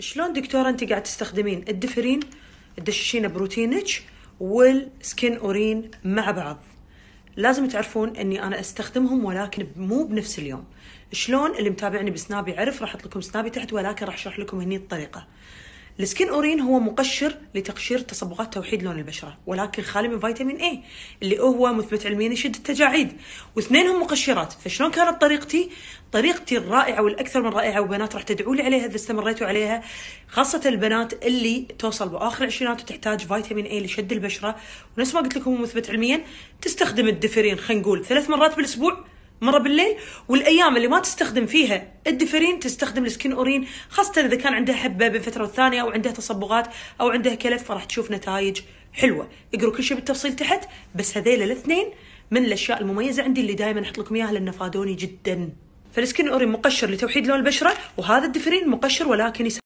شلون دكتورة انت قاعد تستخدمين الدفرين تدششينه بروتينك والسكين اورين مع بعض لازم تعرفون اني انا استخدمهم ولكن مو بنفس اليوم شلون اللي متابعني بسنابي عرف راح احط لكم سنابي تحت ولكن راح اشرح لكم هني الطريقه السكين اورين هو مقشر لتقشير تصبغات توحيد لون البشره ولكن خالي من فيتامين اي اللي هو مثبت علميا يشد التجاعيد واثنينهم مقشرات فشلون كانت طريقتي طريقتي الرائعه والاكثر من رائعه وبنات راح تدعوا لي عليها اذا استمريتوا عليها خاصه البنات اللي توصل باخر العشرينات وتحتاج فيتامين اي لشد البشره ونفس ما قلت لكم مثبت علميا تستخدم الدفرين خلينا نقول ثلاث مرات بالاسبوع مرة بالليل والأيام اللي ما تستخدم فيها الدفرين تستخدم السكين أورين خاصة إذا كان عندها حبة بين فترة والثانية أو عندها تصبغات أو عندها كلف فراح تشوف نتائج حلوة اقروا كل شيء بالتفصيل تحت بس هذيل الاثنين من الأشياء المميزة عندي اللي دائما أحط لكم إياها لأنه فادوني جدا فالسكين أورين مقشر لتوحيد لون البشرة وهذا الدفرين مقشر ولكن يساعد